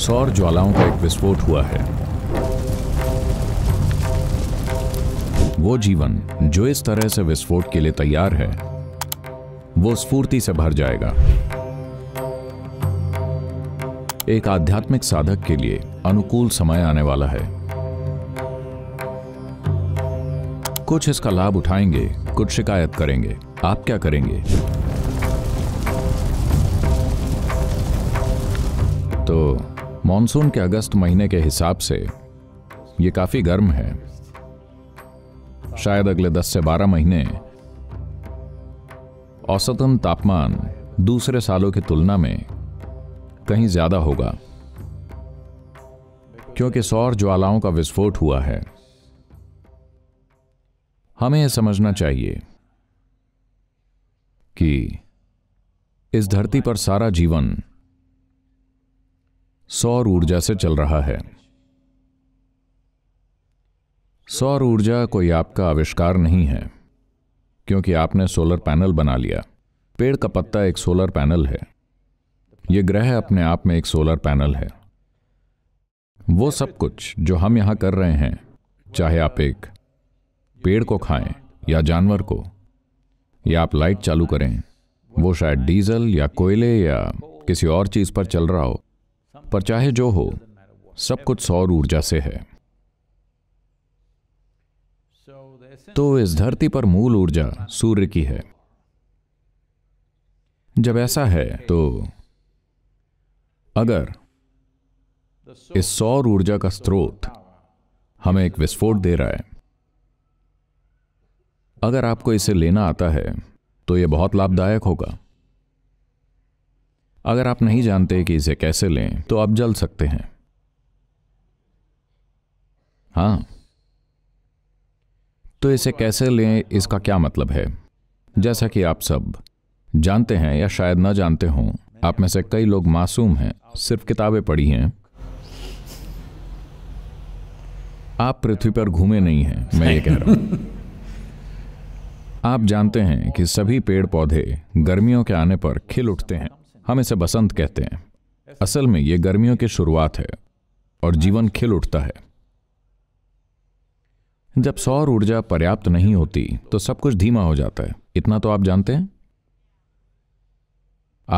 सौर ज्वालाओं का एक विस्फोट हुआ है वो जीवन जो इस तरह से विस्फोट के लिए तैयार है वो स्फूर्ति से भर जाएगा एक आध्यात्मिक साधक के लिए अनुकूल समय आने वाला है कुछ इसका लाभ उठाएंगे कुछ शिकायत करेंगे आप क्या करेंगे तो मॉनसून के अगस्त महीने के हिसाब से ये काफी गर्म है शायद अगले 10 से 12 महीने औसतन तापमान दूसरे सालों की तुलना में कहीं ज्यादा होगा क्योंकि सौर ज्वालाओं का विस्फोट हुआ है हमें यह समझना चाहिए कि इस धरती पर सारा जीवन सौर ऊर्जा से चल रहा है सौर ऊर्जा कोई आपका आविष्कार नहीं है क्योंकि आपने सोलर पैनल बना लिया पेड़ का पत्ता एक सोलर पैनल है यह ग्रह अपने आप में एक सोलर पैनल है वो सब कुछ जो हम यहां कर रहे हैं चाहे आप एक पेड़ को खाएं या जानवर को या आप लाइट चालू करें वो शायद डीजल या कोयले या किसी और चीज पर चल रहा हो पर चाहे जो हो सब कुछ सौर ऊर्जा से है तो इस धरती पर मूल ऊर्जा सूर्य की है जब ऐसा है तो अगर इस सौर ऊर्जा का स्रोत हमें एक विस्फोट दे रहा है अगर आपको इसे लेना आता है तो यह बहुत लाभदायक होगा अगर आप नहीं जानते कि इसे कैसे लें तो आप जल सकते हैं हाँ तो इसे कैसे लें इसका क्या मतलब है जैसा कि आप सब जानते हैं या शायद ना जानते हों आप में से कई लोग मासूम हैं सिर्फ किताबें पढ़ी हैं आप पृथ्वी पर घूमे नहीं हैं मैं ये कह रहा हूं आप जानते हैं कि सभी पेड़ पौधे गर्मियों के आने पर खिल उठते हैं हम इसे बसंत कहते हैं असल में यह गर्मियों की शुरुआत है और जीवन खिल उठता है जब सौर ऊर्जा पर्याप्त नहीं होती तो सब कुछ धीमा हो जाता है इतना तो आप जानते हैं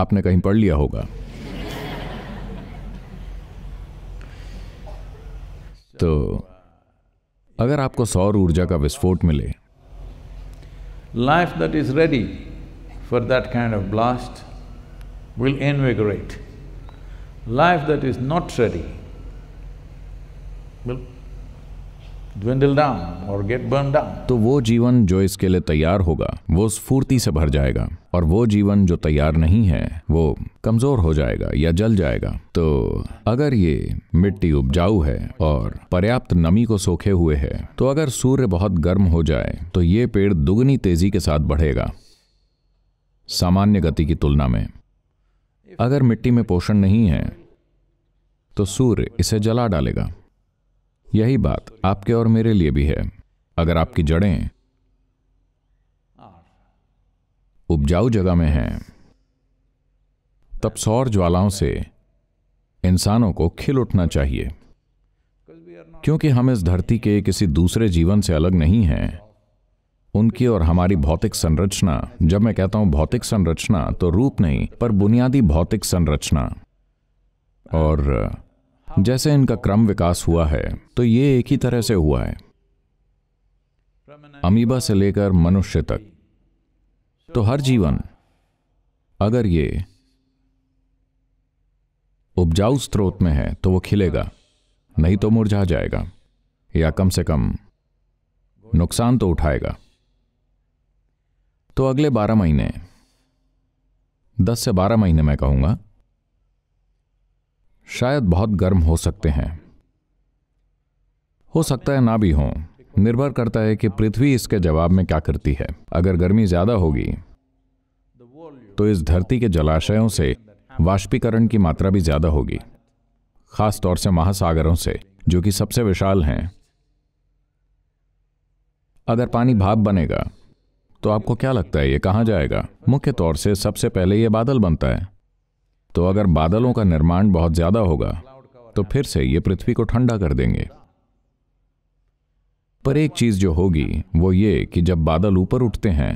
आपने कहीं पढ़ लिया होगा तो अगर आपको सौर ऊर्जा का विस्फोट मिले life that is ready for that kind of blast will invigorate. Life that is not ready will dwindle down or get burned down. तो वो जीवन जो इसके लिए तैयार होगा वो स्फूर्ति से भर जाएगा और वो जीवन जो तैयार नहीं है वो कमजोर हो जाएगा या जल जाएगा तो अगर ये मिट्टी उपजाऊ है और पर्याप्त नमी को सोखे हुए है तो अगर सूर्य बहुत गर्म हो जाए तो ये पेड़ दुगनी तेजी के साथ बढ़ेगा सामान्य गति की तुलना में अगर मिट्टी में पोषण नहीं है तो सूर्य इसे जला डालेगा यही बात आपके और मेरे लिए भी है अगर आपकी जड़ें उपजाऊ जगह में हैं तब सौर ज्वालाओं से इंसानों को खिल उठना चाहिए क्योंकि हम इस धरती के किसी दूसरे जीवन से अलग नहीं हैं उनकी और हमारी भौतिक संरचना जब मैं कहता हूं भौतिक संरचना तो रूप नहीं पर बुनियादी भौतिक संरचना और जैसे इनका क्रम विकास हुआ है तो ये एक ही तरह से हुआ है अमीबा से लेकर मनुष्य तक तो हर जीवन अगर ये उपजाऊ स्रोत में है तो वो खिलेगा नहीं तो मुरझा जाएगा या कम से कम नुकसान तो उठाएगा तो अगले बारह महीने दस से बारह महीने मैं कहूंगा शायद बहुत गर्म हो सकते हैं हो सकता है ना भी हो निर्भर करता है कि पृथ्वी इसके जवाब में क्या करती है अगर गर्मी ज़्यादा होगी तो इस धरती के जलाशयों से वाष्पीकरण की मात्रा भी ज़्यादा होगी खास तौर से महासागरों से जो कि सबसे विशाल हैं अगर पानी भाप बनेगा तो आपको क्या लगता है ये कहाँ जाएगा मुख्य तौर से सबसे पहले ये बादल बनता है तो अगर बादलों का निर्माण बहुत ज्यादा होगा तो फिर से ये पृथ्वी को ठंडा कर देंगे पर एक चीज जो होगी वो ये कि जब बादल ऊपर उठते हैं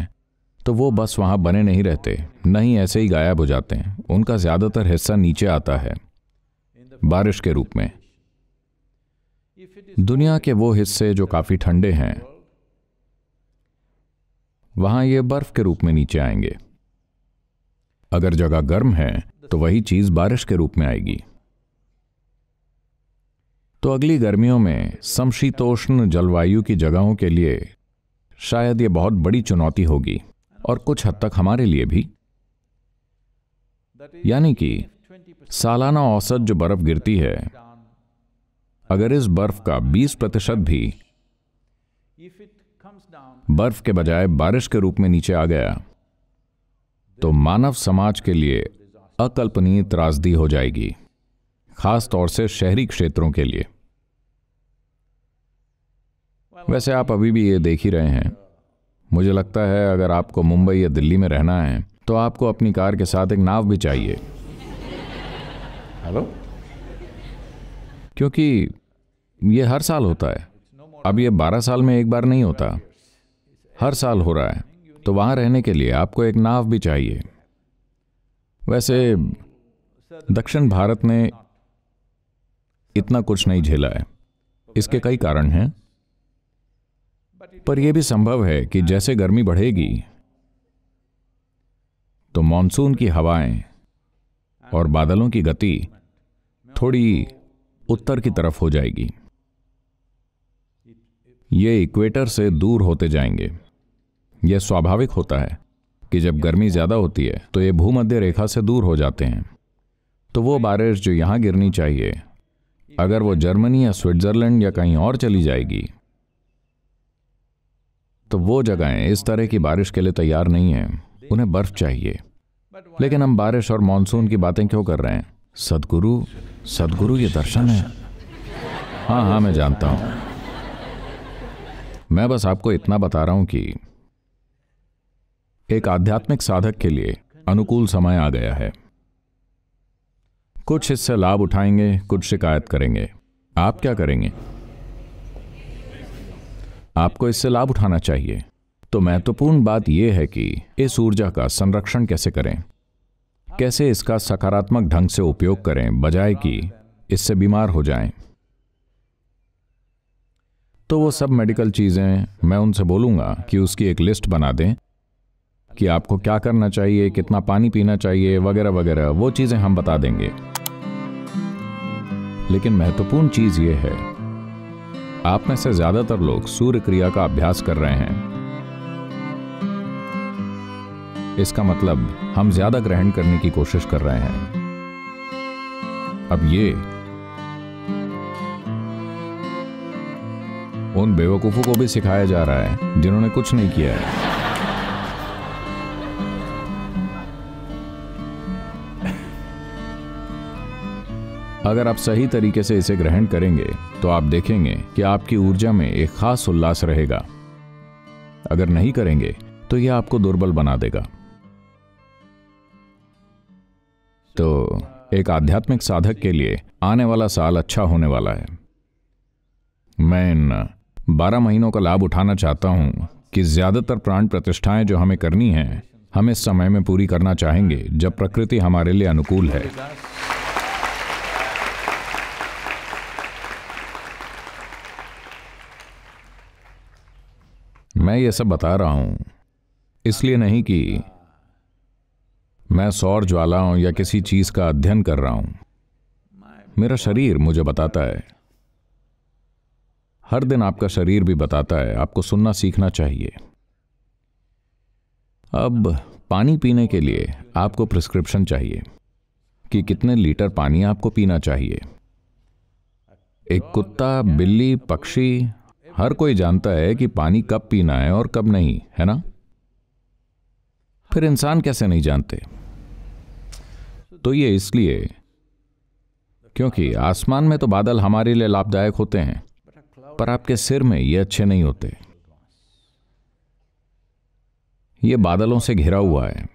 तो वो बस वहां बने नहीं रहते नहीं ऐसे ही गायब हो जाते हैं उनका ज्यादातर हिस्सा नीचे आता है बारिश के रूप में दुनिया के वो हिस्से जो काफी ठंडे हैं वहां ये बर्फ के रूप में नीचे आएंगे अगर जगह गर्म है तो वही चीज बारिश के रूप में आएगी तो अगली गर्मियों में समशीतोष्ण जलवायु की जगहों के लिए शायद यह बहुत बड़ी चुनौती होगी और कुछ हद तक हमारे लिए भी यानी कि सालाना औसत जो बर्फ गिरती है अगर इस बर्फ का 20 प्रतिशत भी बर्फ के बजाय बारिश के रूप में नीचे आ गया तो मानव समाज के लिए अकल्पनीय त्रासदी हो जाएगी खास तौर से शहरी क्षेत्रों के लिए वैसे आप अभी भी ये देख ही रहे हैं मुझे लगता है अगर आपको मुंबई या दिल्ली में रहना है तो आपको अपनी कार के साथ एक नाव भी चाहिए हेलो क्योंकि ये हर साल होता है अब ये बारह साल में एक बार नहीं होता हर साल हो रहा है तो वहां रहने के लिए आपको एक नाव भी चाहिए वैसे दक्षिण भारत ने इतना कुछ नहीं झेला है इसके कई कारण हैं पर यह भी संभव है कि जैसे गर्मी बढ़ेगी तो मानसून की हवाएं और बादलों की गति थोड़ी उत्तर की तरफ हो जाएगी ये इक्वेटर से दूर होते जाएंगे यह स्वाभाविक होता है कि जब गर्मी ज़्यादा होती है तो ये भूमध्य रेखा से दूर हो जाते हैं तो वो बारिश जो यहां गिरनी चाहिए अगर वो जर्मनी या स्विट्ज़रलैंड या कहीं और चली जाएगी तो वो जगहें इस तरह की बारिश के लिए तैयार नहीं है उन्हें बर्फ चाहिए लेकिन हम बारिश और मानसून की बातें क्यों कर रहे हैं सदगुरु सदगुरु ये दर्शन है हाँ हाँ मैं जानता हूं मैं बस आपको इतना बता रहा हूं कि एक आध्यात्मिक साधक के लिए अनुकूल समय आ गया है कुछ इससे लाभ उठाएंगे कुछ शिकायत करेंगे आप क्या करेंगे आपको इससे लाभ उठाना चाहिए तो महत्वपूर्ण बात यह है कि इस ऊर्जा का संरक्षण कैसे करें कैसे इसका सकारात्मक ढंग से उपयोग करें बजाय कि इससे बीमार हो जाएं। तो वो सब मेडिकल चीज़ें मैं उनसे बोलूंगा कि उसकी एक लिस्ट बना दें कि आपको क्या करना चाहिए कितना पानी पीना चाहिए वगैरह वगैरह वो चीज़ें हम बता देंगे लेकिन महत्वपूर्ण चीज़ ये है आप में से ज़्यादातर लोग सूर्य क्रिया का अभ्यास कर रहे हैं इसका मतलब हम ज़्यादा ग्रहण करने की कोशिश कर रहे हैं अब ये उन बेवकूफ़ों को भी सिखाया जा रहा है जिन्होंने कुछ नहीं किया है अगर आप सही तरीके से इसे ग्रहण करेंगे तो आप देखेंगे कि आपकी ऊर्जा में एक खास उल्लास रहेगा अगर नहीं करेंगे तो यह आपको दुर्बल बना देगा तो एक आध्यात्मिक साधक के लिए आने वाला साल अच्छा होने वाला है मैं इन बारह महीनों का लाभ उठाना चाहता हूं कि ज्यादातर प्राण प्रतिष्ठाएं जो हमें करनी हैं हम इस समय में पूरी करना चाहेंगे जब प्रकृति हमारे लिए अनुकूल है मैं ये सब बता रहा हूं इसलिए नहीं कि मैं सौर ज्वाला हूं या किसी चीज का अध्ययन कर रहा हूं मेरा शरीर मुझे बताता है हर दिन आपका शरीर भी बताता है आपको सुनना सीखना चाहिए अब पानी पीने के लिए आपको प्रिस्क्रिप्शन चाहिए कि कितने लीटर पानी आपको पीना चाहिए एक कुत्ता बिल्ली पक्षी हर कोई जानता है कि पानी कब पीना है और कब नहीं है ना फिर इंसान कैसे नहीं जानते तो ये इसलिए क्योंकि आसमान में तो बादल हमारे लिए लाभदायक होते हैं पर आपके सिर में ये अच्छे नहीं होते ये बादलों से घिरा हुआ है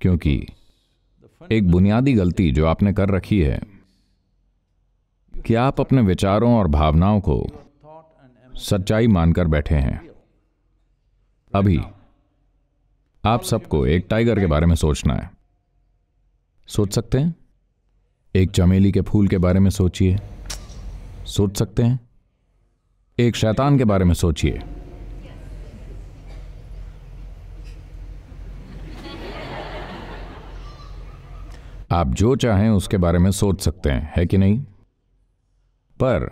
क्योंकि एक बुनियादी गलती जो आपने कर रखी है कि आप अपने विचारों और भावनाओं को सच्चाई मानकर बैठे हैं अभी आप सबको एक टाइगर के बारे में सोचना है सोच सकते हैं एक चमेली के फूल के बारे में सोचिए सोच सकते हैं एक शैतान के बारे में सोचिए आप जो चाहें उसके बारे में सोच सकते हैं है कि नहीं पर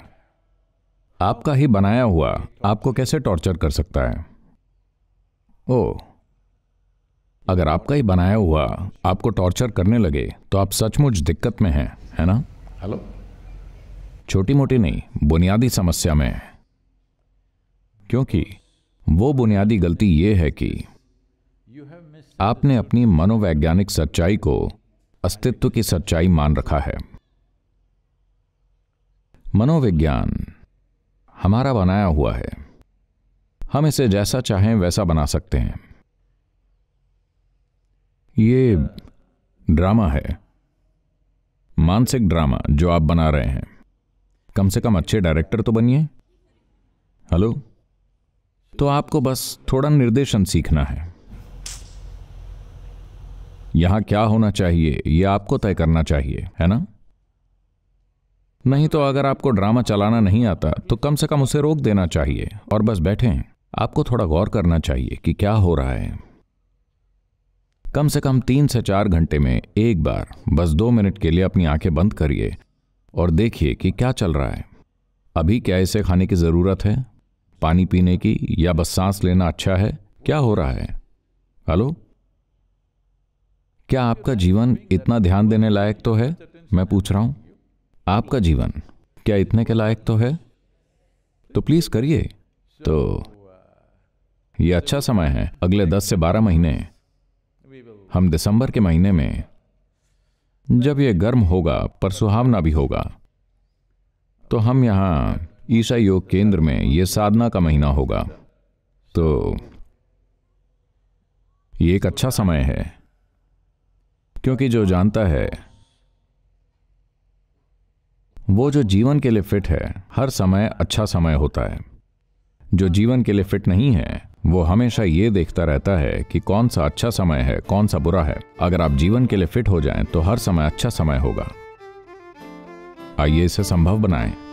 आपका ही बनाया हुआ आपको कैसे टॉर्चर कर सकता है ओ अगर आपका ही बनाया हुआ आपको टॉर्चर करने लगे तो आप सचमुच दिक्कत में हैं है ना हेलो छोटी मोटी नहीं बुनियादी समस्या में है क्योंकि वो बुनियादी गलती ये है कि आपने अपनी मनोवैज्ञानिक सच्चाई को अस्तित्व की सच्चाई मान रखा है मनोविज्ञान हमारा बनाया हुआ है हम इसे जैसा चाहें वैसा बना सकते हैं ये ड्रामा है मानसिक ड्रामा जो आप बना रहे हैं कम से कम अच्छे डायरेक्टर तो बनिए हेलो तो आपको बस थोड़ा निर्देशन सीखना है यहां क्या होना चाहिए यह आपको तय करना चाहिए है ना नहीं तो अगर आपको ड्रामा चलाना नहीं आता तो कम से कम उसे रोक देना चाहिए और बस बैठे आपको थोड़ा गौर करना चाहिए कि क्या हो रहा है कम से कम तीन से चार घंटे में एक बार बस दो मिनट के लिए अपनी आंखें बंद करिए और देखिए कि क्या चल रहा है अभी क्या इसे खाने की ज़रूरत है पानी पीने की या बस सांस लेना अच्छा है क्या हो रहा है हेलो क्या आपका जीवन इतना ध्यान देने लायक तो है मैं पूछ रहा हूं आपका जीवन क्या इतने के लायक तो है तो प्लीज करिए तो ये अच्छा समय है अगले दस से बारह महीने हम दिसंबर के महीने में जब ये गर्म होगा पर सुहावना भी होगा तो हम यहाँ ईशा योग केंद्र में ये साधना का महीना होगा तो ये एक अच्छा समय है क्योंकि जो जानता है वो जो जीवन के लिए फिट है हर समय अच्छा समय होता है जो जीवन के लिए फिट नहीं है वो हमेशा ये देखता रहता है कि कौन सा अच्छा समय है कौन सा बुरा है अगर आप जीवन के लिए फिट हो जाएं तो हर समय अच्छा समय होगा आइए इसे संभव बनाएं